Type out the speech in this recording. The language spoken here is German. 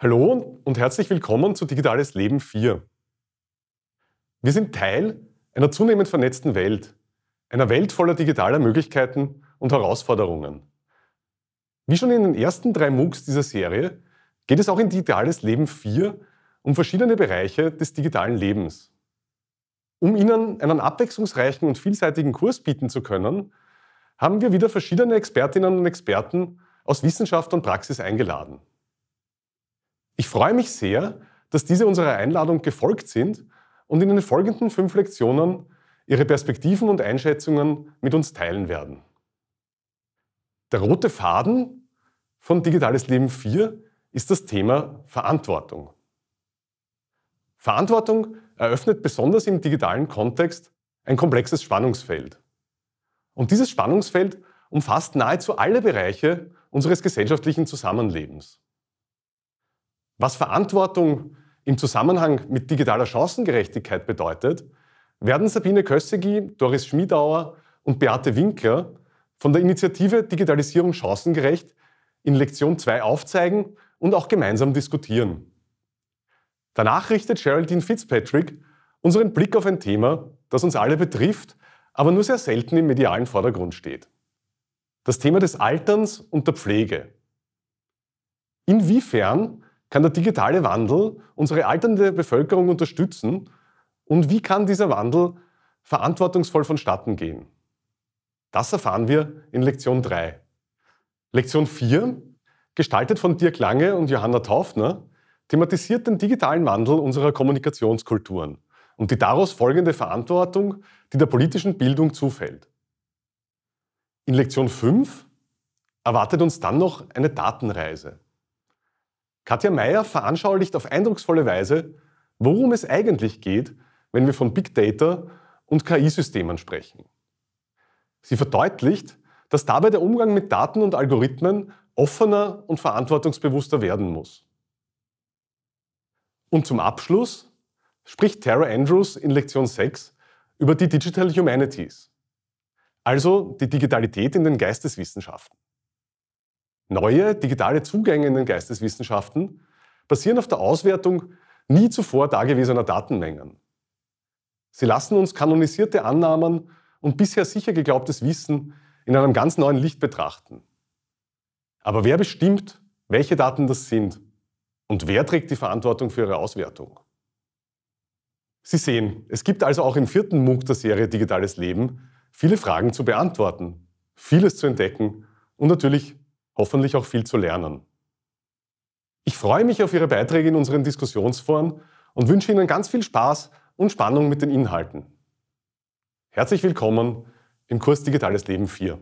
Hallo und herzlich willkommen zu Digitales Leben 4. Wir sind Teil einer zunehmend vernetzten Welt, einer Welt voller digitaler Möglichkeiten und Herausforderungen. Wie schon in den ersten drei MOOCs dieser Serie geht es auch in Digitales Leben 4 um verschiedene Bereiche des digitalen Lebens. Um Ihnen einen abwechslungsreichen und vielseitigen Kurs bieten zu können, haben wir wieder verschiedene Expertinnen und Experten aus Wissenschaft und Praxis eingeladen. Ich freue mich sehr, dass diese unserer Einladung gefolgt sind und in den folgenden fünf Lektionen ihre Perspektiven und Einschätzungen mit uns teilen werden. Der rote Faden von Digitales Leben 4 ist das Thema Verantwortung. Verantwortung eröffnet besonders im digitalen Kontext ein komplexes Spannungsfeld. Und dieses Spannungsfeld umfasst nahezu alle Bereiche unseres gesellschaftlichen Zusammenlebens. Was Verantwortung im Zusammenhang mit digitaler Chancengerechtigkeit bedeutet, werden Sabine Kössegi, Doris Schmiedauer und Beate Winkler von der Initiative Digitalisierung chancengerecht in Lektion 2 aufzeigen und auch gemeinsam diskutieren. Danach richtet Geraldine Fitzpatrick unseren Blick auf ein Thema, das uns alle betrifft, aber nur sehr selten im medialen Vordergrund steht. Das Thema des Alterns und der Pflege. Inwiefern kann der digitale Wandel unsere alternde Bevölkerung unterstützen und wie kann dieser Wandel verantwortungsvoll vonstatten gehen? Das erfahren wir in Lektion 3. Lektion 4, gestaltet von Dirk Lange und Johanna Taufner, thematisiert den digitalen Wandel unserer Kommunikationskulturen und die daraus folgende Verantwortung, die der politischen Bildung zufällt. In Lektion 5 erwartet uns dann noch eine Datenreise. Katja Meyer veranschaulicht auf eindrucksvolle Weise, worum es eigentlich geht, wenn wir von Big Data und KI-Systemen sprechen. Sie verdeutlicht, dass dabei der Umgang mit Daten und Algorithmen offener und verantwortungsbewusster werden muss. Und zum Abschluss spricht Tara Andrews in Lektion 6 über die Digital Humanities, also die Digitalität in den Geisteswissenschaften. Neue digitale Zugänge in den Geisteswissenschaften basieren auf der Auswertung nie zuvor dagewesener Datenmengen. Sie lassen uns kanonisierte Annahmen und bisher sicher geglaubtes Wissen in einem ganz neuen Licht betrachten. Aber wer bestimmt, welche Daten das sind und wer trägt die Verantwortung für ihre Auswertung? Sie sehen, es gibt also auch im vierten MOOC der Serie Digitales Leben viele Fragen zu beantworten, vieles zu entdecken und natürlich hoffentlich auch viel zu lernen. Ich freue mich auf Ihre Beiträge in unseren Diskussionsforen und wünsche Ihnen ganz viel Spaß und Spannung mit den Inhalten. Herzlich willkommen im Kurs Digitales Leben 4.